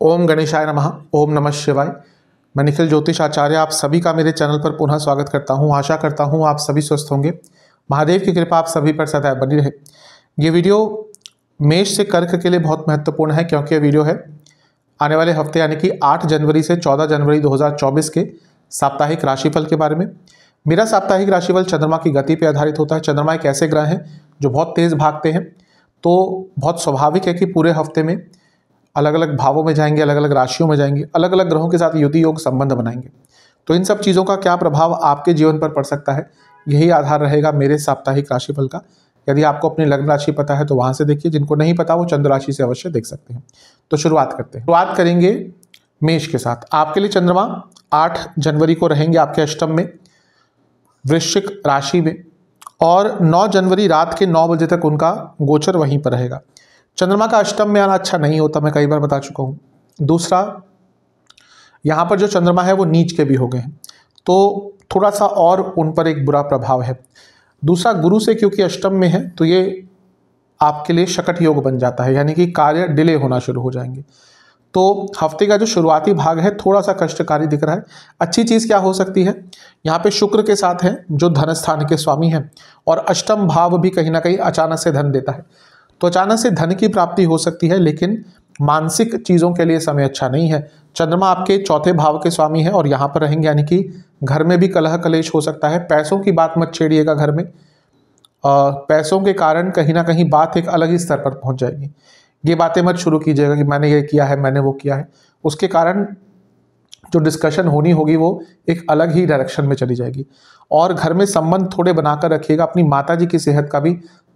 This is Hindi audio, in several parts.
ओम गणेशाय नमः ओम नमः शिवाय मैं निखिल ज्योतिष आचार्य आप सभी का मेरे चैनल पर पुनः स्वागत करता हूँ आशा करता हूँ आप सभी स्वस्थ होंगे महादेव की कृपा आप सभी पर सदैव बनी रहे ये वीडियो मेष से कर्क के लिए बहुत महत्वपूर्ण है क्योंकि ये वीडियो है आने वाले हफ्ते यानी कि आठ जनवरी से चौदह जनवरी दो के साप्ताहिक राशिफल के बारे में मेरा साप्ताहिक राशिफल चंद्रमा की गति पर आधारित होता है चंद्रमा एक ऐसे ग्रह हैं जो बहुत तेज़ भागते हैं तो बहुत स्वाभाविक है कि पूरे हफ्ते में अलग अलग भावों में जाएंगे अलग अलग राशियों में जाएंगे अलग अलग ग्रहों के साथ युति योग संबंध बनाएंगे तो इन सब चीज़ों का क्या प्रभाव आपके जीवन पर पड़ सकता है यही आधार रहेगा मेरे साप्ताहिक राशिफल का यदि आपको अपनी लग्न राशि पता है तो वहाँ से देखिए जिनको नहीं पता वो चंद्र राशि से अवश्य देख सकते हैं तो शुरुआत करते हैं शुरुआत करेंगे मेष के साथ आपके लिए चंद्रमा आठ जनवरी को रहेंगे आपके अष्टम में वृश्चिक राशि में और 9 जनवरी रात के 9 बजे तक उनका गोचर वहीं पर रहेगा चंद्रमा का अष्टम में आना अच्छा नहीं होता मैं कई बार बता चुका हूँ दूसरा यहाँ पर जो चंद्रमा है वो नीच के भी हो गए हैं तो थोड़ा सा और उन पर एक बुरा प्रभाव है दूसरा गुरु से क्योंकि अष्टम में है तो ये आपके लिए शकट योग बन जाता है यानी कि कार्य डिले होना शुरू हो जाएंगे तो हफ्ते का जो शुरुआती भाग है थोड़ा सा कष्टकारी दिख रहा है अच्छी चीज़ क्या हो सकती है यहाँ पे शुक्र के साथ है जो धन स्थान के स्वामी हैं और अष्टम भाव भी कहीं ना कहीं अचानक से धन देता है तो अचानक से धन की प्राप्ति हो सकती है लेकिन मानसिक चीज़ों के लिए समय अच्छा नहीं है चंद्रमा आपके चौथे भाव के स्वामी है और यहाँ पर रहेंगे यानी कि घर में भी कलह कलेश हो सकता है पैसों की बात मत छेड़िएगा घर में आ, पैसों के कारण कहीं ना कहीं बात एक अलग ही स्तर पर पहुँच जाएगी ये बातें मत शुरू कीजिएगा कि मैंने ये किया है मैंने वो किया है उसके कारण जो डिस्कशन होनी होगी वो एक अलग ही डायरेक्शन में चली जाएगी और घर में संबंध थोड़े बनाकर रखिएगा अपनी माता जी की सेहत का भी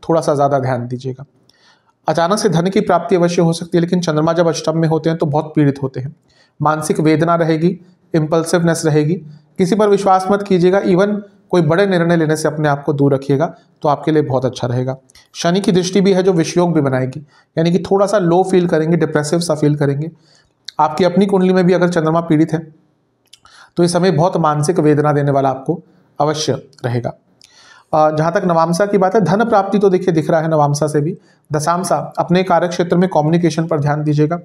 थोड़ा सा ज़्यादा ध्यान दीजिएगा अचानक से धन की प्राप्ति अवश्य हो सकती है लेकिन चंद्रमा जब अष्टम में होते हैं तो बहुत पीड़ित होते हैं मानसिक वेदना रहेगी इम्पल्सिवनेस रहेगी किसी पर विश्वास मत कीजिएगा इवन कोई बड़े निर्णय लेने से अपने आप को दूर रखिएगा तो आपके लिए बहुत अच्छा रहेगा शनि की दृष्टि भी है जो विषयोग भी बनाएगी यानी कि थोड़ा सा लो फील करेंगे डिप्रेसिव सा फील करेंगे आपकी अपनी कुंडली में भी अगर चंद्रमा पीड़ित है तो ये समय बहुत मानसिक वेदना देने वाला आपको अवश्य रहेगा जहाँ तक नवामसा की बात है धन प्राप्ति तो देखिए दिख रहा है नवामसा से भी दशामसा अपने कार्य क्षेत्र में कम्युनिकेशन पर ध्यान दीजिएगा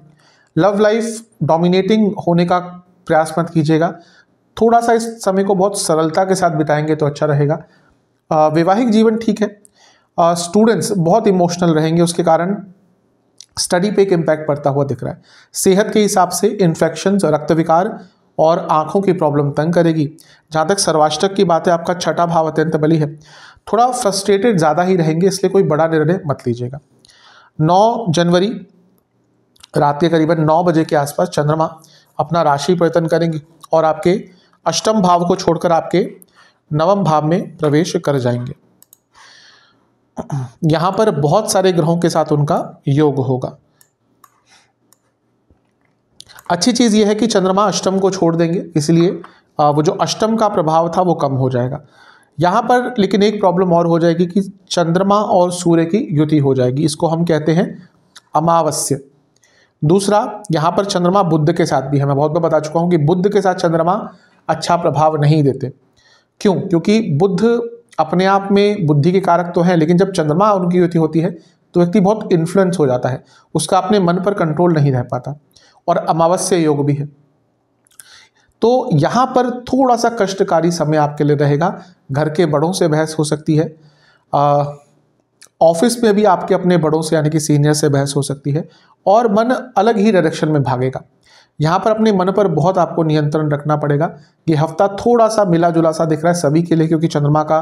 लव लाइफ डोमिनेटिंग होने का प्रयास मत कीजिएगा थोड़ा सा इस समय को बहुत सरलता के साथ बिताएंगे तो अच्छा रहेगा वैवाहिक जीवन ठीक है स्टूडेंट्स बहुत इमोशनल रहेंगे उसके कारण स्टडी पे एक इम्पैक्ट पड़ता हुआ दिख रहा है सेहत के हिसाब से इन्फेक्शन रक्त विकार और आँखों की प्रॉब्लम तंग करेगी जहाँ तक सर्वाष्टक की बात है आपका छठा भाव अत्यंत बली है थोड़ा फ्रस्ट्रेटेड ज़्यादा ही रहेंगे इसलिए कोई बड़ा निर्णय मत लीजिएगा नौ जनवरी रात के करीबन नौ बजे के आसपास चंद्रमा अपना राशि परिवर्तन करेंगे और आपके अष्टम भाव को छोड़कर आपके नवम भाव में प्रवेश कर जाएंगे यहाँ पर बहुत सारे ग्रहों के साथ उनका योग होगा अच्छी चीज़ ये है कि चंद्रमा अष्टम को छोड़ देंगे इसलिए वो जो अष्टम का प्रभाव था वो कम हो जाएगा यहाँ पर लेकिन एक प्रॉब्लम और हो जाएगी कि चंद्रमा और सूर्य की युति हो जाएगी इसको हम कहते हैं अमावस्य दूसरा यहाँ पर चंद्रमा बुद्ध के साथ भी है मैं बहुत बार बता चुका हूँ कि बुद्ध के साथ चंद्रमा अच्छा प्रभाव नहीं देते क्यों क्योंकि बुद्ध अपने आप में बुद्धि के कारक तो हैं लेकिन जब चंद्रमा उनकी युति होती है तो व्यक्ति बहुत इन्फ्लुएंस हो जाता है उसका अपने मन पर कंट्रोल नहीं रह पाता और अमावस्या योग भी है तो यहाँ पर थोड़ा सा कष्टकारी समय आपके लिए रहेगा घर के बड़ों से बहस हो सकती है ऑफिस में भी आपके अपने बड़ों से यानी कि सीनियर से बहस हो सकती है और मन अलग ही डायरेक्शन में भागेगा यहाँ पर अपने मन पर बहुत आपको नियंत्रण रखना पड़ेगा ये हफ्ता थोड़ा सा मिला जुला सा दिख रहा है सभी के लिए क्योंकि चंद्रमा का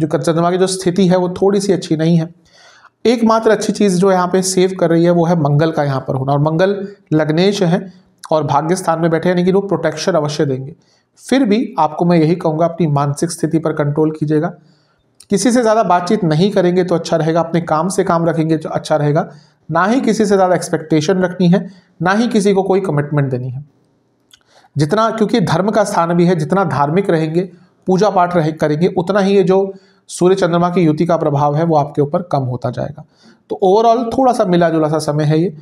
जो चंद्रमा की जो स्थिति है वो थोड़ी सी अच्छी नहीं है एकमात्र अच्छी चीज़ जो यहाँ पे सेव कर रही है वो है मंगल का यहाँ पर होना और मंगल लग्नेश है और भाग्य स्थान में बैठे यानी कि लोग प्रोटेक्शन अवश्य देंगे फिर भी आपको मैं यही कहूँगा अपनी मानसिक स्थिति पर कंट्रोल कीजिएगा किसी से ज़्यादा बातचीत नहीं करेंगे तो अच्छा रहेगा अपने काम से काम रखेंगे तो अच्छा रहेगा ना ही किसी से ज़्यादा एक्सपेक्टेशन रखनी है ना ही किसी को कोई कमिटमेंट देनी है जितना क्योंकि धर्म का स्थान भी है जितना धार्मिक रहेंगे पूजा पाठ रहे करेंगे उतना ही ये जो सूर्य चंद्रमा की युति का प्रभाव है वो आपके ऊपर कम होता जाएगा तो ओवरऑल थोड़ा सा मिला जुला सा समय है ये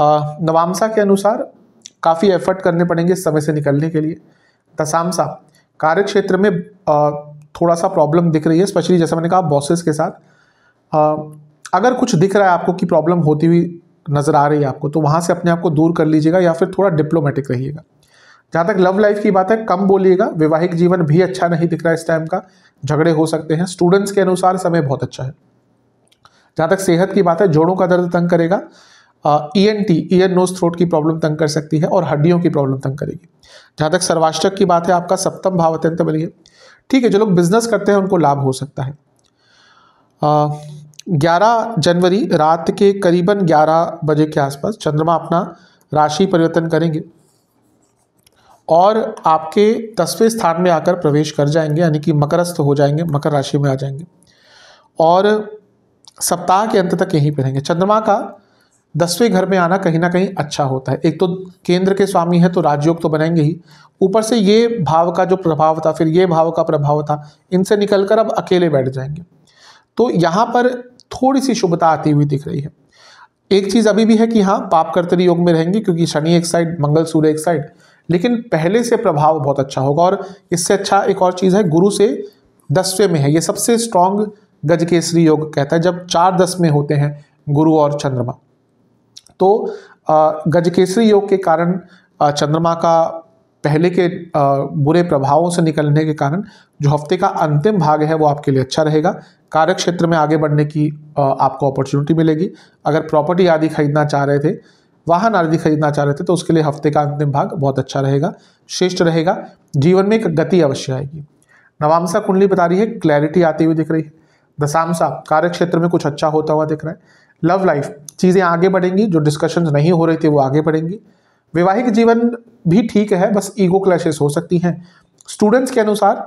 नवामसा के अनुसार काफ़ी एफर्ट करने पड़ेंगे इस समय से निकलने के लिए दसामसा कार्य क्षेत्र में आ, थोड़ा सा प्रॉब्लम दिख रही है स्पेशली जैसा मैंने कहा बॉसेस के साथ आ, अगर कुछ दिख रहा है आपको कि प्रॉब्लम होती हुई नज़र आ रही है आपको तो वहाँ से अपने आप को दूर कर लीजिएगा या फिर थोड़ा डिप्लोमेटिक रहिएगा जहाँ तक लव लाइफ की बात है कम बोलिएगा वैवाहिक जीवन भी अच्छा नहीं दिख रहा है इस टाइम का झगड़े हो सकते हैं स्टूडेंट्स के अनुसार समय बहुत अच्छा है जहाँ तक सेहत की बात है जोड़ों का दर्द तंग करेगा E N T ear nose throat की प्रॉब्लम तंग कर सकती है और हड्डियों की प्रॉब्लम तंग करेगी जहाँ तक सर्वाष्टक की बात है आपका सप्तम भाव अत्यंत बनी है ठीक है जो लोग बिजनेस करते हैं उनको लाभ हो सकता है ग्यारह जनवरी रात के करीबन ग्यारह बजे के आसपास चंद्रमा अपना राशि परिवर्तन करेंगे और आपके दसवें स्थान में आकर प्रवेश कर जाएंगे यानी कि मकरस्थ हो जाएंगे मकर राशि में आ जाएंगे और सप्ताह के अंत तक यहीं पर रहेंगे चंद्रमा का दसवें घर में आना कहीं ना कहीं अच्छा होता है एक तो केंद्र के स्वामी है तो राजयोग तो बनेंगे ही ऊपर से ये भाव का जो प्रभाव था फिर ये भाव का प्रभाव था इनसे निकलकर अब अकेले बैठ जाएंगे तो यहाँ पर थोड़ी सी शुभता आती हुई दिख रही है एक चीज़ अभी भी है कि हाँ पाप कर्तरी योग में रहेंगे क्योंकि शनि एक साइड मंगल सूर्य एक साइड लेकिन पहले से प्रभाव बहुत अच्छा होगा और इससे अच्छा एक और चीज़ है गुरु से दसवें में है ये सबसे स्ट्रांग गज केसरी योग कहता है जब चार दस में होते हैं गुरु और चंद्रमा तो गज केसरी योग के कारण चंद्रमा का पहले के बुरे प्रभावों से निकलने के कारण जो हफ्ते का अंतिम भाग है वो आपके लिए अच्छा रहेगा कार्य क्षेत्र में आगे बढ़ने की आपको अपॉर्चुनिटी मिलेगी अगर प्रॉपर्टी आदि खरीदना चाह रहे थे वाहन आदि खरीदना चाह रहे थे तो उसके लिए हफ्ते का अंतिम भाग बहुत अच्छा रहेगा श्रेष्ठ रहेगा जीवन में एक गति अवश्य आएगी नवामसा कुंडली बता रही है क्लैरिटी आती हुई दिख रही है दशामसा कार्य क्षेत्र में कुछ अच्छा होता हुआ दिख रहा है लव लाइफ चीज़ें आगे बढ़ेंगी जो डिस्कशन नहीं हो रही थी वो आगे बढ़ेंगी वैवाहिक जीवन भी ठीक है बस ईगो क्लैशेस हो सकती हैं स्टूडेंट्स के अनुसार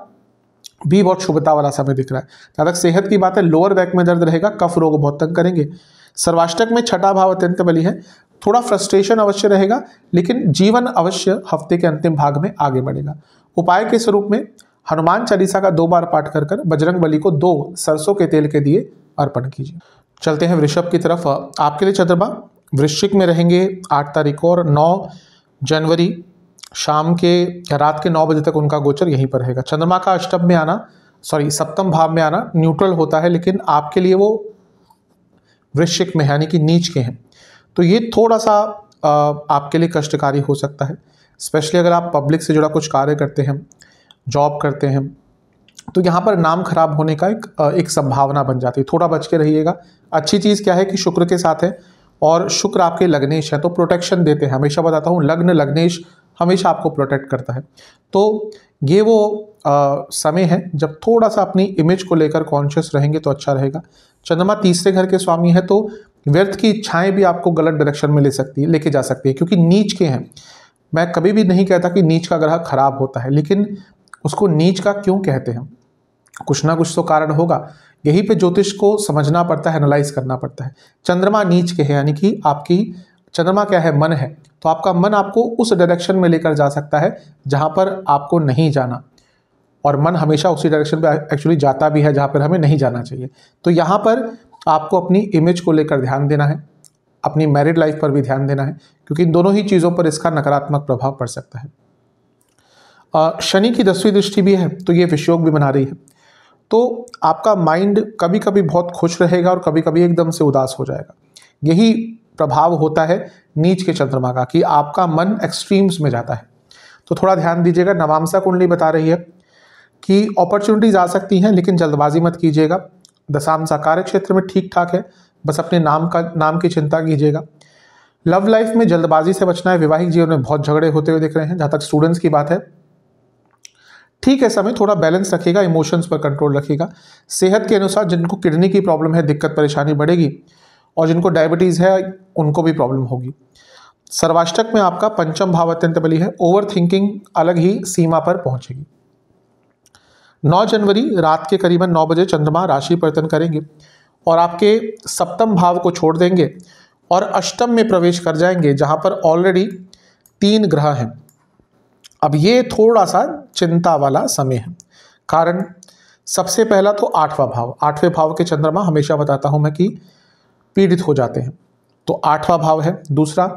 भी बहुत शुभता वाला समय दिख रहा है जहाँ तक सेहत की बात है लोअर बैक में दर्द रहेगा कफ रोग बहुत तंग करेंगे सर्वाष्टक में छठा भाव अत्यंत बली है थोड़ा फ्रस्ट्रेशन अवश्य रहेगा लेकिन जीवन अवश्य हफ्ते के अंतिम भाग में आगे बढ़ेगा उपाय के स्वरूप में हनुमान चालीसा का दो बार पाठ कर कर बजरंग बली को दो सरसों के तेल के दिए अर्पण कीजिए चलते हैं वृषभ की तरफ आपके लिए चंद्रमा वृश्चिक में रहेंगे आठ तारीख को और नौ जनवरी शाम के या रात के नौ बजे तक उनका गोचर यहीं पर रहेगा चंद्रमा का अष्टम में आना सॉरी सप्तम भाव में आना न्यूट्रल होता है लेकिन आपके लिए वो वृश्चिक में यानी कि नीच के हैं तो ये थोड़ा सा आपके लिए कष्टकारी हो सकता है स्पेशली अगर आप पब्लिक से जुड़ा कुछ कार्य करते हैं जॉब करते हैं तो यहाँ पर नाम खराब होने का एक एक संभावना बन जाती है थोड़ा बच के रहिएगा अच्छी चीज़ क्या है कि शुक्र के साथ है और शुक्र आपके लग्नेश है तो प्रोटेक्शन देते हैं हमेशा बताता हूँ लग्न लग्नेश हमेशा आपको प्रोटेक्ट करता है तो ये वो आ, समय है जब थोड़ा सा अपनी इमेज को लेकर कॉन्शियस रहेंगे तो अच्छा रहेगा चंद्रमा तीसरे घर के स्वामी है तो व्यर्थ की इच्छाएं भी आपको गलत डायरेक्शन में ले सकती है लेके जा सकती है क्योंकि नीच के हैं मैं कभी भी नहीं कहता कि नीच का ग्रह खराब होता है लेकिन उसको नीच का क्यों कहते हैं कुछ ना कुछ तो कारण होगा यही पे ज्योतिष को समझना पड़ता है एनालाइज करना पड़ता है चंद्रमा नीच के है यानी कि आपकी चंद्रमा क्या है मन है तो आपका मन आपको उस डायरेक्शन में लेकर जा सकता है जहाँ पर आपको नहीं जाना और मन हमेशा उसी डायरेक्शन पे एक्चुअली जाता भी है जहाँ पर हमें नहीं जाना चाहिए तो यहाँ पर आपको अपनी इमेज को लेकर ध्यान देना है अपनी मैरिड लाइफ पर भी ध्यान देना है क्योंकि इन दोनों ही चीज़ों पर इसका नकारात्मक प्रभाव पड़ सकता है शनि की दसवीं दृष्टि भी है तो ये विषयोग भी बना रही है तो आपका माइंड कभी कभी बहुत खुश रहेगा और कभी कभी एकदम से उदास हो जाएगा यही प्रभाव होता है नीच के चंद्रमा का कि आपका मन एक्सट्रीम्स में जाता है तो थोड़ा ध्यान दीजिएगा नवामसा कुंडली बता रही है कि अपॉर्चुनिटीज़ आ सकती हैं लेकिन जल्दबाजी मत कीजिएगा दशामसा कार्य क्षेत्र में ठीक ठाक है बस अपने नाम का नाम की चिंता कीजिएगा लव लाइफ में जल्दबाजी से बचना है वैवाहिक जीवन में बहुत झगड़े होते हुए दिख रहे हैं जहाँ तक स्टूडेंट्स की बात है ठीक है समय थोड़ा बैलेंस रखेगा इमोशंस पर कंट्रोल रखेगा सेहत के अनुसार जिनको किडनी की प्रॉब्लम है दिक्कत परेशानी बढ़ेगी और जिनको डायबिटीज़ है उनको भी प्रॉब्लम होगी सर्वाष्टक में आपका पंचम भाव अत्यंत बली है ओवर थिंकिंग अलग ही सीमा पर पहुंचेगी नौ जनवरी रात के करीबन नौ बजे चंद्रमा राशि परिवर्तन करेंगे और आपके सप्तम भाव को छोड़ देंगे और अष्टम में प्रवेश कर जाएंगे जहां पर ऑलरेडी तीन ग्रह हैं अब ये थोड़ा सा चिंता वाला समय है कारण सबसे पहला तो आठवां भाव आठवें भाव के चंद्रमा हमेशा बताता हूं मैं कि पीड़ित हो जाते हैं तो आठवां भाव है दूसरा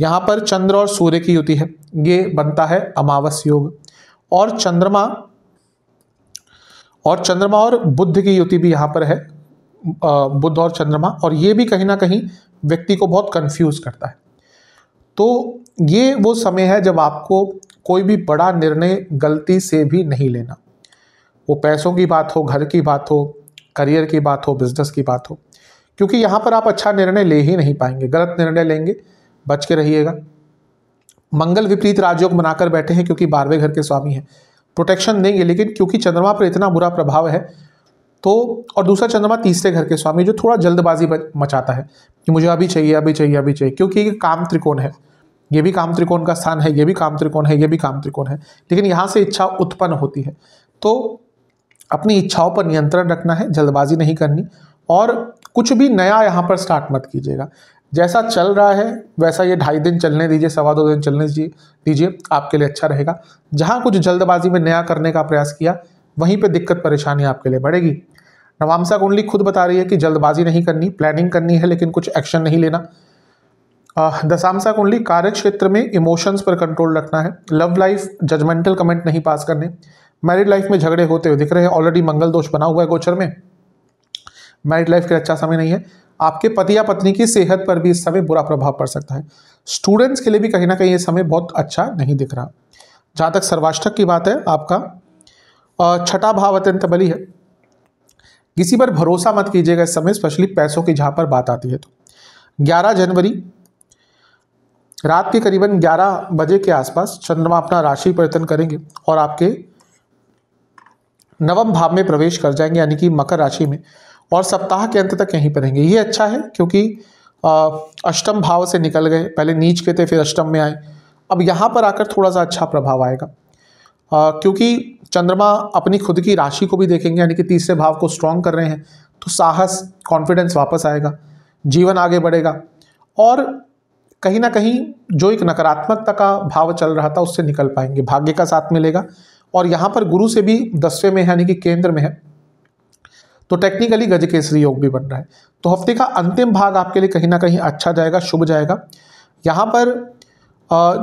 यहाँ पर चंद्र और सूर्य की युति है ये बनता है अमावस योग और चंद्रमा और चंद्रमा और बुद्ध की युति भी यहाँ पर है बुद्ध और चंद्रमा और ये भी कहीं ना कहीं व्यक्ति को बहुत कंफ्यूज करता है तो ये वो समय है जब आपको कोई भी बड़ा निर्णय गलती से भी नहीं लेना वो पैसों की बात हो घर की बात हो करियर की बात हो बिजनेस की बात हो क्योंकि यहाँ पर आप अच्छा निर्णय ले ही नहीं पाएंगे गलत निर्णय लेंगे बच के रहिएगा मंगल विपरीत राजयोग बनाकर बैठे हैं क्योंकि बारहवें घर के स्वामी हैं प्रोटेक्शन देंगे लेकिन क्योंकि चंद्रमा पर इतना बुरा प्रभाव है तो और दूसरा चंद्रमा तीसरे घर के स्वामी जो थोड़ा जल्दबाजी मचाता है कि मुझे अभी चाहिए अभी चाहिए अभी चाहिए क्योंकि ये काम त्रिकोण है ये भी काम त्रिकोण का स्थान है ये भी काम त्रिकोण है ये भी काम त्रिकोण है लेकिन यहाँ से इच्छा उत्पन्न होती है तो अपनी इच्छाओं पर नियंत्रण रखना है जल्दबाजी नहीं करनी और कुछ भी नया यहाँ पर स्टार्ट मत कीजिएगा जैसा चल रहा है वैसा ये ढाई दिन चलने दीजिए सवा दो दिन चलने दीजिए आपके लिए अच्छा रहेगा जहाँ कुछ जल्दबाजी में नया करने का प्रयास किया वहीं पे दिक्कत परेशानी आपके लिए बढ़ेगी नवामसा कुंडली खुद बता रही है कि जल्दबाजी नहीं करनी प्लानिंग करनी है लेकिन कुछ एक्शन नहीं लेना दशामसा कुंडली कार्य क्षेत्र में इमोशंस पर कंट्रोल रखना है लव लाइफ जजमेंटल कमेंट नहीं पास करने मैरिड लाइफ में झगड़े होते हुए दिख रहे हैं ऑलरेडी मंगल दोष बना हुआ है गोचर में मैरिड लाइफ के अच्छा समय नहीं है आपके पति या पत्नी की सेहत पर भी इस समय बुरा प्रभाव पड़ सकता है स्टूडेंट्स के लिए भी कहीं ना कहीं ये समय बहुत अच्छा नहीं दिख रहा जहाँ तक सर्वाष्टक की बात है आपका छठा भाव अत्यंत बली है किसी पर भरोसा मत कीजिएगा इस समय स्पेशली पैसों की जहाँ पर बात आती है तो 11 जनवरी रात के करीबन 11 बजे के आसपास चंद्रमा अपना राशि परिवर्तन करेंगे और आपके नवम भाव में प्रवेश कर जाएंगे यानी कि मकर राशि में और सप्ताह के अंत तक यहीं पर रहेंगे ये अच्छा है क्योंकि अष्टम भाव से निकल गए पहले नीच के थे फिर अष्टम में आए अब यहाँ पर आकर थोड़ा सा अच्छा प्रभाव आएगा आ, क्योंकि चंद्रमा अपनी खुद की राशि को भी देखेंगे यानी कि तीसरे भाव को स्ट्रांग कर रहे हैं तो साहस कॉन्फिडेंस वापस आएगा जीवन आगे बढ़ेगा और कहीं ना कहीं जो एक नकारात्मकता का भाव चल रहा था उससे निकल पाएंगे भाग्य का साथ मिलेगा और यहाँ पर गुरु से भी दसवें में यानी कि केंद्र में है तो टेक्निकली गज केसरी योग भी बन रहा है तो हफ्ते का अंतिम भाग आपके लिए कहीं ना कहीं अच्छा जाएगा शुभ जाएगा यहाँ पर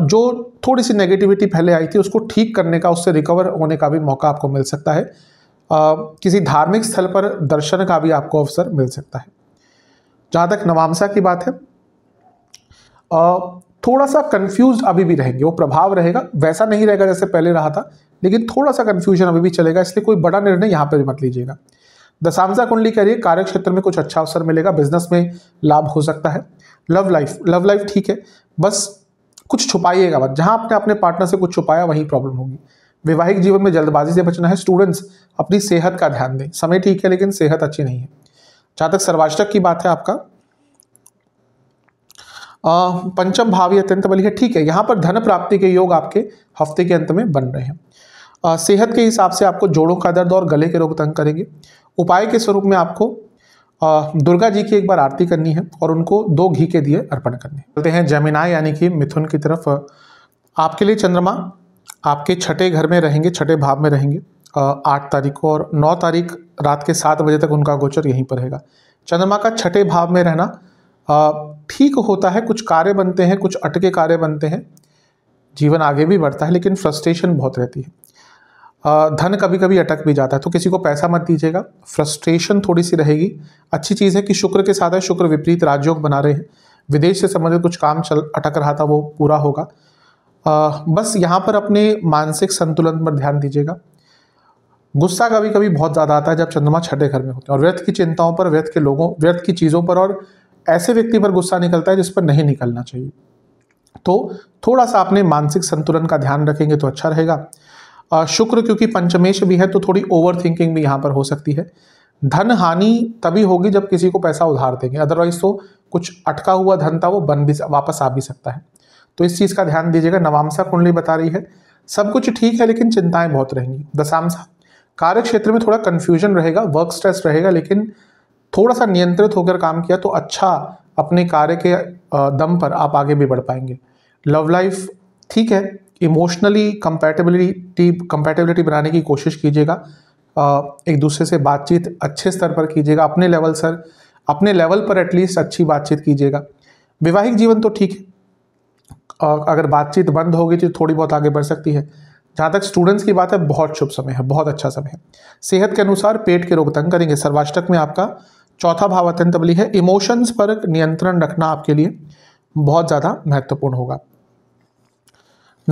जो थोड़ी सी नेगेटिविटी पहले आई थी उसको ठीक करने का उससे रिकवर होने का भी मौका आपको मिल सकता है किसी धार्मिक स्थल पर दर्शन का भी आपको अवसर मिल सकता है जहाँ तक नवामसा की बात है थोड़ा सा कन्फ्यूज अभी भी रहेंगे वो प्रभाव रहेगा वैसा नहीं रहेगा जैसे पहले रहा था लेकिन थोड़ा सा कन्फ्यूजन अभी भी चलेगा इसलिए कोई बड़ा निर्णय यहाँ पर भी मत लीजिएगा दशामजा कुंडली करिए कार्य क्षेत्र में कुछ अच्छा अवसर मिलेगा बिजनेस में लाभ हो सकता है लव लाइफ लव लाइफ ठीक है बस कुछ छुपाइएगा बस जहाँ आपने अपने पार्टनर से कुछ छुपाया वहीं प्रॉब्लम होगी वैवाहिक जीवन में जल्दबाजी से बचना है स्टूडेंट्स अपनी सेहत का ध्यान दें समय ठीक है लेकिन सेहत अच्छी नहीं है जहाँ तक सर्वाष्टक की बात है आपका पंचम भाव अत्यंत बलि है ठीक है यहाँ पर धन प्राप्ति के योग आपके हफ्ते के अंत में बन रहे हैं सेहत के हिसाब से आपको जोड़ों का दर्द और गले के रोग तंग करेंगे उपाय के स्वरूप में आपको दुर्गा जी की एक बार आरती करनी है और उनको दो घी के दिए अर्पण करने चलते हैं जमिना यानी कि मिथुन की तरफ आपके लिए चंद्रमा आपके छठे घर में रहेंगे छठे भाव में रहेंगे आठ तारीख को और नौ तारीख रात के सात बजे तक उनका गोचर यहीं पर रहेगा चंद्रमा का छठे भाव में रहना ठीक होता है कुछ कार्य बनते हैं कुछ अटके कार्य बनते हैं जीवन आगे भी बढ़ता है लेकिन फ्रस्ट्रेशन बहुत रहती है धन कभी कभी अटक भी जाता है तो किसी को पैसा मत दीजिएगा फ्रस्ट्रेशन थोड़ी सी रहेगी अच्छी चीज़ है कि शुक्र के साथ है शुक्र विपरीत राजयोग बना रहे हैं विदेश से संबंधित कुछ काम चल अटक रहा था वो पूरा होगा आ, बस यहाँ पर अपने मानसिक संतुलन पर ध्यान दीजिएगा गुस्सा कभी कभी बहुत ज़्यादा आता है जब चंद्रमा छठे घर में होते हैं और व्यर्थ की चिंताओं पर व्यर्थ के लोगों व्यर्थ की चीज़ों पर और ऐसे व्यक्ति पर गुस्सा निकलता है जिस पर नहीं निकलना चाहिए तो थोड़ा सा अपने मानसिक संतुलन का ध्यान रखेंगे तो अच्छा रहेगा शुक्र क्योंकि पंचमेश भी है तो थोड़ी ओवर थिंकिंग भी यहाँ पर हो सकती है धन हानि तभी होगी जब किसी को पैसा उधार देंगे अदरवाइज तो कुछ अटका हुआ धन था वो बन भी वापस आ भी सकता है तो इस चीज़ का ध्यान दीजिएगा नवामसा कुंडली बता रही है सब कुछ ठीक है लेकिन चिंताएं बहुत रहेंगी दशामसा कार्य क्षेत्र में थोड़ा कन्फ्यूजन रहेगा वर्क स्ट्रेस रहेगा लेकिन थोड़ा सा नियंत्रित होकर काम किया तो अच्छा अपने कार्य के दम पर आप आगे भी बढ़ पाएंगे लव लाइफ ठीक है इमोशनली कंपैटिबिलिटी कंपैटिबिलिटी बनाने की कोशिश कीजिएगा एक दूसरे से बातचीत अच्छे स्तर पर कीजिएगा अपने लेवल सर अपने लेवल पर एटलीस्ट अच्छी बातचीत कीजिएगा वैवाहिक जीवन तो ठीक है और अगर बातचीत बंद होगी तो थोड़ी बहुत आगे बढ़ सकती है जहाँ तक स्टूडेंट्स की बात है बहुत शुभ समय है बहुत अच्छा समय है सेहत के अनुसार पेट के रोग तंग करेंगे सर्वाष्टक में आपका चौथा भाव अत्यंत बली है इमोशंस पर नियंत्रण रखना आपके लिए बहुत ज़्यादा महत्वपूर्ण होगा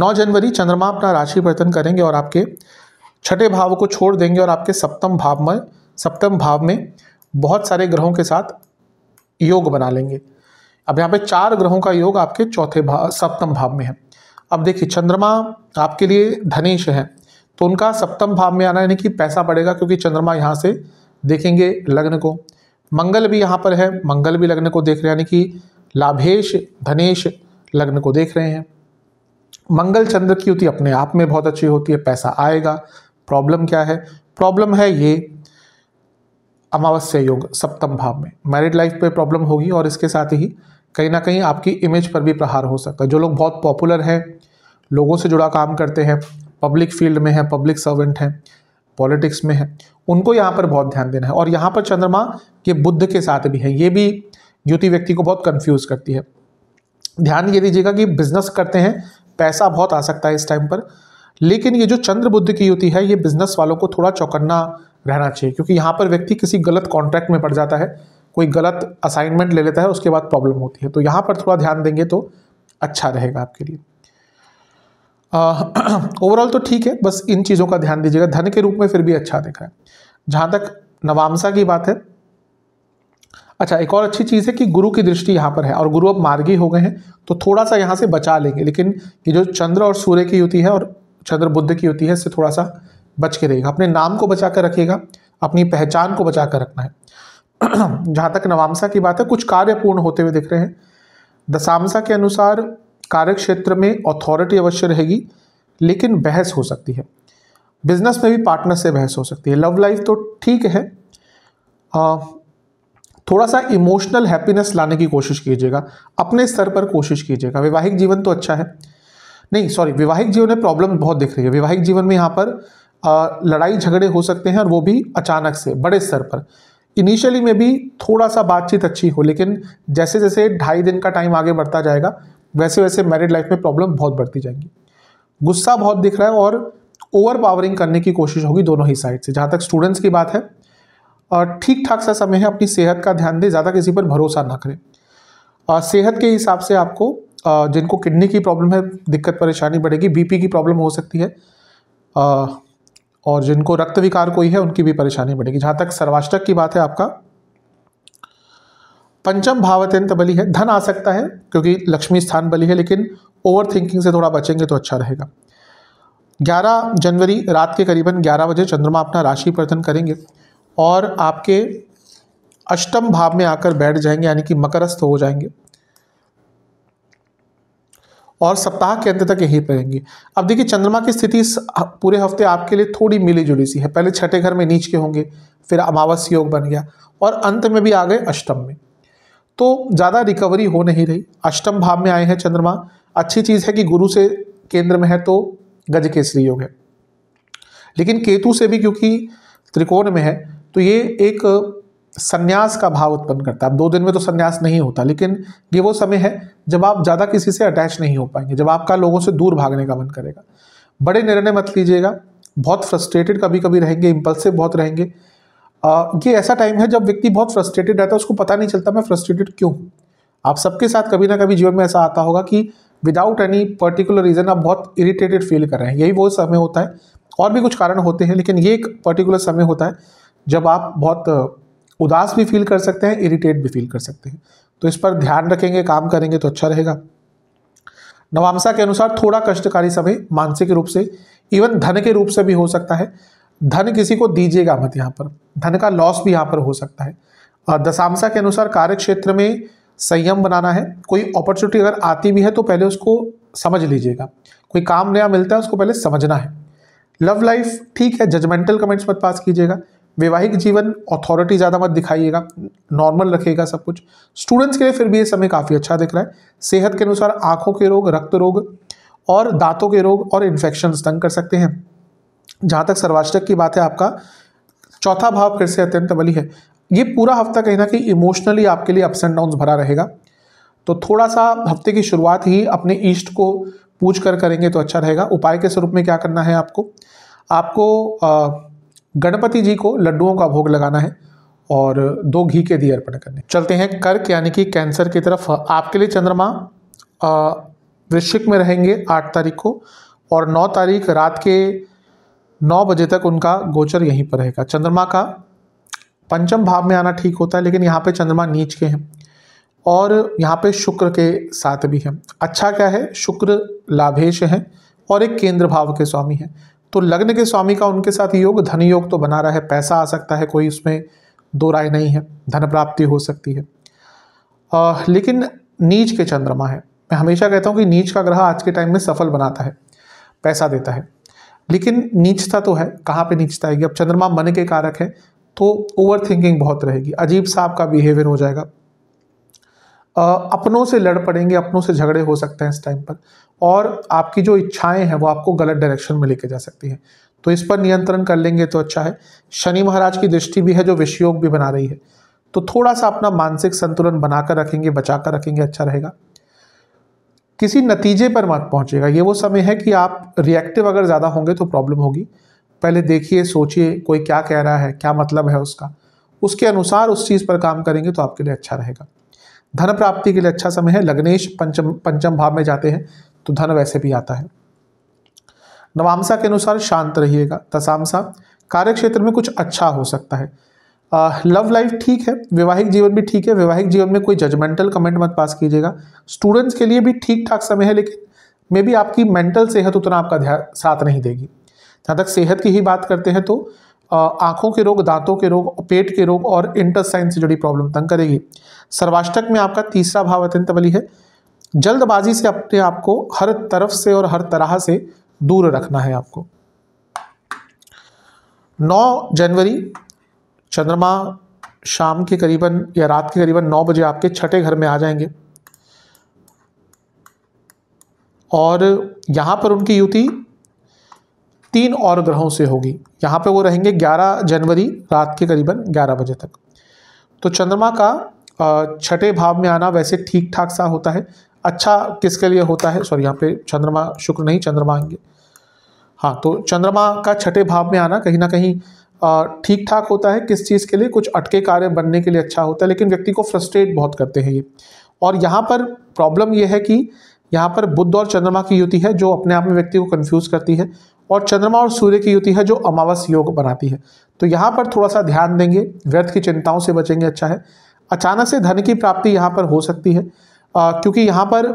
नौ जनवरी चंद्रमा अपना राशि परिवर्तन करेंगे और आपके छठे भाव को छोड़ देंगे और आपके सप्तम भाव में सप्तम भाव में बहुत सारे ग्रहों के साथ योग बना लेंगे अब यहाँ पे चार ग्रहों का योग आपके चौथे भाव सप्तम भाव में है अब देखिए चंद्रमा आपके लिए धनेश है तो उनका सप्तम भाव में आना यानी कि पैसा पड़ेगा क्योंकि चंद्रमा यहाँ से देखेंगे लग्न को मंगल भी यहाँ पर है मंगल भी लग्न को देख रहे हैं यानी कि लाभेश धनेश लग्न को देख रहे हैं मंगल चंद्र की युति अपने आप में बहुत अच्छी होती है पैसा आएगा प्रॉब्लम क्या है प्रॉब्लम है ये अमावस्या योग सप्तम भाव में मैरिड लाइफ पे प्रॉब्लम होगी और इसके साथ ही कहीं ना कहीं आपकी इमेज पर भी प्रहार हो सकता है जो लोग बहुत पॉपुलर हैं लोगों से जुड़ा काम करते हैं पब्लिक फील्ड में है पब्लिक सर्वेंट हैं पॉलिटिक्स में है उनको यहाँ पर बहुत ध्यान देना है और यहाँ पर चंद्रमा ये बुद्ध के साथ भी है ये भी युति व्यक्ति को बहुत कन्फ्यूज़ करती है ध्यान ये दीजिएगा कि बिजनेस करते हैं पैसा बहुत आ सकता है इस टाइम पर लेकिन ये जो चंद्र बुद्ध की युति है ये बिजनेस वालों को थोड़ा चौकन्ना रहना चाहिए क्योंकि यहाँ पर व्यक्ति किसी गलत कॉन्ट्रैक्ट में पड़ जाता है कोई गलत असाइनमेंट ले लेता है उसके बाद प्रॉब्लम होती है तो यहाँ पर थोड़ा ध्यान देंगे तो अच्छा रहेगा आपके लिए ओवरऑल तो ठीक है बस इन चीज़ों का ध्यान दीजिएगा धन के रूप में फिर भी अच्छा दिख रहा है जहाँ तक नवामसा की बात है अच्छा एक और अच्छी चीज़ है कि गुरु की दृष्टि यहाँ पर है और गुरु अब मार्गी हो गए हैं तो थोड़ा सा यहाँ से बचा लेंगे लेकिन ये जो चंद्र और सूर्य की युति है और चंद्र बुद्ध की युति है इससे थोड़ा सा बच के रहेगा अपने नाम को बचा कर रखिएगा अपनी पहचान को बचा कर रखना है जहाँ तक नवामसा की बात है कुछ कार्य पूर्ण होते हुए दिख रहे हैं दशामसा के अनुसार कार्य क्षेत्र में अथॉरिटी अवश्य रहेगी लेकिन बहस हो सकती है बिजनेस में भी पार्टनर से बहस हो सकती है लव लाइफ तो ठीक है आ, थोड़ा सा इमोशनल हैप्पीनेस लाने की कोशिश कीजिएगा अपने स्तर पर कोशिश कीजिएगा वैवाहिक जीवन तो अच्छा है नहीं सॉरी वैवाहिक जीवन में प्रॉब्लम बहुत दिख रही है वैवाहिक जीवन में यहाँ पर लड़ाई झगड़े हो सकते हैं और वो भी अचानक से बड़े स्तर पर इनिशियली में भी थोड़ा सा बातचीत अच्छी हो लेकिन जैसे जैसे ढाई दिन का टाइम आगे बढ़ता जाएगा वैसे वैसे मैरिड लाइफ में प्रॉब्लम बहुत बढ़ती जाएंगी गुस्सा बहुत दिख रहा है और ओवर पावरिंग करने की कोशिश होगी दोनों ही साइड से जहाँ तक स्टूडेंट्स की बात है और ठीक ठाक सा समय है अपनी सेहत का ध्यान दें ज़्यादा किसी पर भरोसा ना करें सेहत के हिसाब से आपको जिनको किडनी की प्रॉब्लम है दिक्कत परेशानी बढ़ेगी बीपी की प्रॉब्लम हो सकती है और जिनको रक्त विकार कोई है उनकी भी परेशानी बढ़ेगी जहाँ तक सर्वाष्टक की बात है आपका पंचम भाव अत्यंत बली है धन आ सकता है क्योंकि लक्ष्मी स्थान बली है लेकिन ओवर थिंकिंग से थोड़ा बचेंगे तो अच्छा रहेगा 11 जनवरी रात के करीबन 11 बजे चंद्रमा अपना राशि परिवर्तन करेंगे और आपके अष्टम भाव में आकर बैठ जाएंगे यानी कि मकरस्थ हो जाएंगे और सप्ताह के अंत तक यहीं पर रहेंगे अब देखिए चंद्रमा की स्थिति पूरे हफ्ते आपके लिए थोड़ी मिली जुली सी है पहले छठे घर में नीच के होंगे फिर अमावस योग बन गया और अंत में भी आ गए अष्टम में तो ज़्यादा रिकवरी हो नहीं रही अष्टम भाव में आए हैं चंद्रमा अच्छी चीज़ है कि गुरु से केंद्र में है तो गज केसरी योग है लेकिन केतु से भी क्योंकि त्रिकोण में है तो ये एक संन्यास का भाव उत्पन्न करता है अब दो दिन में तो संन्यास नहीं होता लेकिन ये वो समय है जब आप ज़्यादा किसी से अटैच नहीं हो पाएंगे जब आपका लोगों से दूर भागने का मन करेगा बड़े निर्णय मत लीजिएगा बहुत फ्रस्ट्रेटेड कभी कभी रहेंगे इम्पल्सिव बहुत रहेंगे आ, ये ऐसा टाइम है जब व्यक्ति बहुत फ्रस्ट्रेटेड रहता है उसको पता नहीं चलता मैं फ्रस्ट्रेटेड क्यों हूँ आप सबके साथ कभी ना कभी जीवन में ऐसा आता होगा कि विदाउट एनी पर्टिकुलर रीज़न आप बहुत इरिटेटेड फील कर रहे हैं यही वो समय होता है और भी कुछ कारण होते हैं लेकिन ये एक पर्टिकुलर समय होता है जब आप बहुत उदास भी फील कर सकते हैं इरिटेट भी फील कर सकते हैं तो इस पर ध्यान रखेंगे काम करेंगे तो अच्छा रहेगा नवामसा के अनुसार थोड़ा कष्टकारी समय मानसिक रूप से इवन धन के रूप से भी हो सकता है धन किसी को दीजिएगा मत यहाँ पर धन का लॉस भी यहाँ पर हो सकता है दशामसा के अनुसार कार्य क्षेत्र में संयम बनाना है कोई अपॉर्चुनिटी अगर आती भी है तो पहले उसको समझ लीजिएगा कोई काम नया मिलता है उसको पहले समझना है लव लाइफ ठीक है जजमेंटल कमेंट्स मत पास कीजिएगा वैवाहिक जीवन अथॉरिटी ज़्यादा मत दिखाइएगा नॉर्मल रखिएगा सब कुछ स्टूडेंट्स के लिए फिर भी ये समय काफ़ी अच्छा दिख रहा है सेहत के अनुसार आँखों के रोग रक्त रोग और दांतों के रोग और इन्फेक्शन तंग कर सकते हैं जहाँ तक सर्वाष्टक की बात है आपका चौथा भाव फिर से अत्यंत बली है ये पूरा हफ्ता कहीं ना कहीं इमोशनली आपके लिए अप्स एंड डाउन भरा रहेगा तो थोड़ा सा हफ्ते की शुरुआत ही अपने ईष्ट को पूछ कर करेंगे तो अच्छा रहेगा उपाय के स्वरूप में क्या करना है आपको आपको आ, गणपति जी को लड्डुओं का भोग लगाना है और दो घी के दिए अर्पण करने चलते हैं कर्क यानी कि कैंसर की तरफ आपके लिए चंद्रमा वृश्चिक में रहेंगे आठ तारीख को और नौ तारीख रात के नौ बजे तक उनका गोचर यहीं पर रहेगा चंद्रमा का पंचम भाव में आना ठीक होता है लेकिन यहाँ पे चंद्रमा नीच के हैं और यहाँ पे शुक्र के साथ भी हैं अच्छा क्या है शुक्र लाभेश हैं और एक केंद्र भाव के स्वामी हैं तो लग्न के स्वामी का उनके साथ योग धन योग तो बना रहा है पैसा आ सकता है कोई उसमें दो राय नहीं है धन प्राप्ति हो सकती है आ, लेकिन नीच के चंद्रमा है मैं हमेशा कहता हूँ कि नीच का ग्रह आज के टाइम में सफल बनाता है पैसा देता है लेकिन नीचता तो है कहाँ पे नीचता कि अब चंद्रमा मन के कारक है तो ओवर थिंकिंग बहुत रहेगी अजीब सा आपका बिहेवियर हो जाएगा अपनों से लड़ पड़ेंगे अपनों से झगड़े हो सकते हैं इस टाइम पर और आपकी जो इच्छाएं हैं वो आपको गलत डायरेक्शन में लेके जा सकती हैं तो इस पर नियंत्रण कर लेंगे तो अच्छा है शनि महाराज की दृष्टि भी है जो विषयोग भी बना रही है तो थोड़ा सा अपना मानसिक संतुलन बनाकर रखेंगे बचाकर रखेंगे अच्छा रहेगा किसी नतीजे पर मत पहुंचेगा ये वो समय है कि आप रिएक्टिव अगर ज़्यादा होंगे तो प्रॉब्लम होगी पहले देखिए सोचिए कोई क्या कह रहा है क्या मतलब है उसका उसके अनुसार उस चीज़ पर काम करेंगे तो आपके लिए अच्छा रहेगा धन प्राप्ति के लिए अच्छा समय है लग्नेश पंचम पंचम भाव में जाते हैं तो धन वैसे भी आता है नवामसा के अनुसार शांत रहिएगा कार्य कार्यक्षेत्र में कुछ अच्छा हो सकता है आ, लव लाइफ ठीक है वैवाहिक जीवन भी ठीक है वैवाहिक जीवन में कोई जजमेंटल कमेंट मत पास कीजिएगा स्टूडेंट्स के लिए भी ठीक ठाक समय है लेकिन मे भी आपकी मेंटल सेहत उतना आपका ध्यान साथ नहीं देगी जहाँ तक सेहत की ही बात करते हैं तो आंखों के रोग दांतों के रोग पेट के रोग और इंटरसाइन से जुड़ी प्रॉब्लम तंग करेगी सर्वाष्टक में आपका तीसरा भाव अत्यंत बली है जल्दबाजी से अपने आप को हर तरफ से और हर तरह से दूर रखना है आपको 9 जनवरी चंद्रमा शाम के करीबन या रात के करीबन 9 बजे आपके छठे घर में आ जाएंगे और यहां पर उनकी युति तीन और ग्रहों से होगी यहाँ पे वो रहेंगे 11 जनवरी रात के करीबन 11 बजे तक तो चंद्रमा का छठे भाव में आना वैसे ठीक ठाक सा होता है अच्छा किसके लिए होता है सॉरी यहाँ पे चंद्रमा शुक्र नहीं चंद्रमा आएंगे हाँ तो चंद्रमा का छठे भाव में आना कहीं ना कहीं ठीक ठाक होता है किस चीज़ के लिए कुछ अटके कार्य बनने के लिए अच्छा होता है लेकिन व्यक्ति को फ्रस्ट्रेट बहुत करते हैं ये और यहाँ पर प्रॉब्लम यह है कि यहाँ पर बुद्ध और चंद्रमा की युति है जो अपने आप में व्यक्ति को कन्फ्यूज़ करती है और चंद्रमा और सूर्य की युति है जो अमावस योग बनाती है तो यहाँ पर थोड़ा सा ध्यान देंगे व्यर्थ की चिंताओं से बचेंगे अच्छा है अचानक से धन की प्राप्ति यहाँ पर हो सकती है आ, क्योंकि यहाँ पर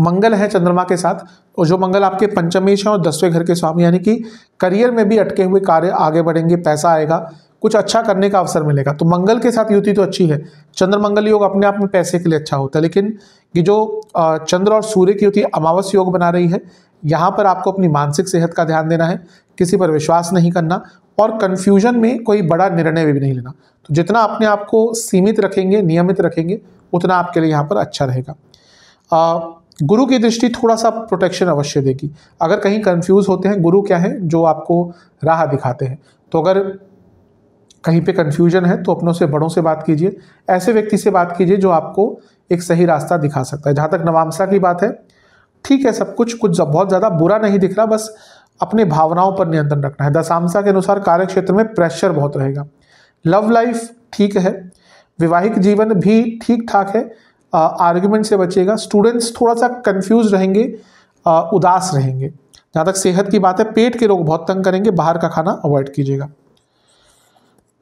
मंगल है चंद्रमा के साथ और जो मंगल आपके पंचमेश और दसवें घर के स्वामी यानी कि करियर में भी अटके हुए कार्य आगे बढ़ेंगे पैसा आएगा कुछ अच्छा करने का अवसर मिलेगा तो मंगल के साथ युति तो अच्छी है चंद्र मंगल योग अपने आप में पैसे के लिए अच्छा होता है लेकिन ये जो चंद्र और सूर्य की युति अमावस योग बना रही है यहाँ पर आपको अपनी मानसिक सेहत का ध्यान देना है किसी पर विश्वास नहीं करना और कन्फ्यूजन में कोई बड़ा निर्णय भी नहीं लेना तो जितना अपने आप को सीमित रखेंगे नियमित रखेंगे उतना आपके लिए यहाँ पर अच्छा रहेगा गुरु की दृष्टि थोड़ा सा प्रोटेक्शन अवश्य देगी अगर कहीं कन्फ्यूज होते हैं गुरु क्या है जो आपको राह दिखाते हैं तो अगर कहीं पे कन्फ्यूजन है तो अपनों से बड़ों से बात कीजिए ऐसे व्यक्ति से बात कीजिए जो आपको एक सही रास्ता दिखा सकता है जहाँ तक नवामसा की बात है ठीक है सब कुछ कुछ बहुत ज़्यादा बुरा नहीं दिख रहा बस अपने भावनाओं पर नियंत्रण रखना है दशामसा के अनुसार कार्य क्षेत्र में प्रेशर बहुत रहेगा लव लाइफ ठीक है वैवाहिक जीवन भी ठीक ठाक है आर्ग्यूमेंट से बचेगा स्टूडेंट्स थोड़ा सा कंफ्यूज रहेंगे आ, उदास रहेंगे जहाँ तक सेहत की बात है पेट के रोग बहुत तंग करेंगे बाहर का खाना अवॉइड कीजिएगा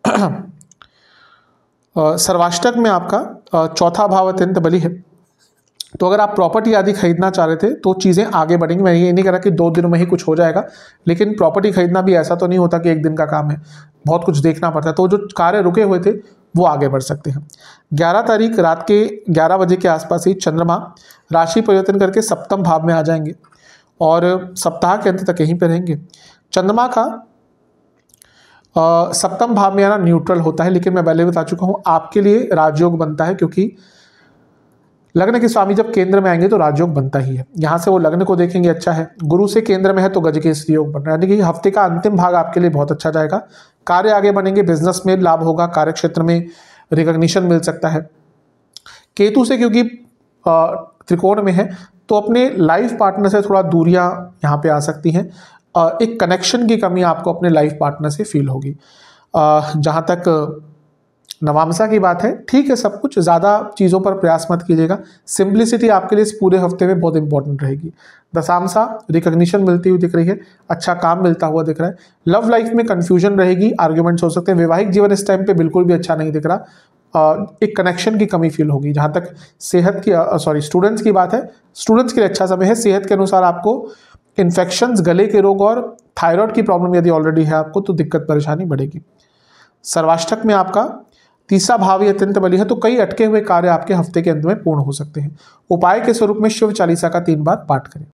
सर्वाष्टक में आपका चौथा भाव अत्यंत बलि है तो अगर आप प्रॉपर्टी आदि खरीदना चाह रहे थे तो चीज़ें आगे बढ़ेंगी मैं ये नहीं कह रहा कि दो दिनों में ही कुछ हो जाएगा लेकिन प्रॉपर्टी खरीदना भी ऐसा तो नहीं होता कि एक दिन का काम है बहुत कुछ देखना पड़ता है तो जो कार्य रुके हुए थे वो आगे बढ़ सकते हैं 11 तारीख रात के 11 बजे के आसपास ही चंद्रमा राशि परिवर्तन करके सप्तम भाव में आ जाएंगे और सप्ताह के अंत तक यहीं पर रहेंगे चंद्रमा का सप्तम भाव में आना न्यूट्रल होता है लेकिन मैं पहले बता चुका हूँ आपके लिए राजयोग बनता है क्योंकि लग्न के स्वामी जब केंद्र में आएंगे तो राजयोग बनता ही है यहाँ से वो लग्न को देखेंगे अच्छा है गुरु से केंद्र में है तो गज के योग बन रहा है यानी कि हफ्ते का अंतिम भाग आपके लिए बहुत अच्छा जाएगा कार्य आगे बनेंगे बिजनेस में लाभ होगा कार्य क्षेत्र में रिकग्निशन मिल सकता है केतु से क्योंकि त्रिकोण में है तो अपने लाइफ पार्टनर से थोड़ा दूरियाँ यहाँ पे आ सकती हैं एक कनेक्शन की कमी आपको अपने लाइफ पार्टनर से फील होगी जहाँ तक नवामसा की बात है ठीक है सब कुछ ज़्यादा चीज़ों पर प्रयास मत कीजिएगा सिंप्लिसिटी आपके लिए इस पूरे हफ्ते में बहुत इंपॉर्टेंट रहेगी दशामसा रिकग्निशन मिलती हुई दिख रही है अच्छा काम मिलता हुआ दिख रहा है लव लाइफ में कन्फ्यूजन रहेगी आर्ग्यूमेंट्स हो सकते हैं वैवाहिक जीवन इस टाइम पर बिल्कुल भी अच्छा नहीं दिख रहा एक कनेक्शन की कमी फील होगी जहाँ तक सेहत की सॉरी स्टूडेंट्स की बात है स्टूडेंट्स के लिए अच्छा समय है सेहत के अनुसार आपको इन्फेक्शन गले के रोग और थायराइड की प्रॉब्लम यदि ऑलरेडी है आपको तो दिक्कत परेशानी बढ़ेगी सर्वाष्टक में आपका तीसरा भाव ये अत्यंत बली है तो कई अटके हुए कार्य आपके हफ्ते के अंत में पूर्ण हो सकते हैं उपाय के स्वरूप में शिव चालीसा का तीन बार पाठ करें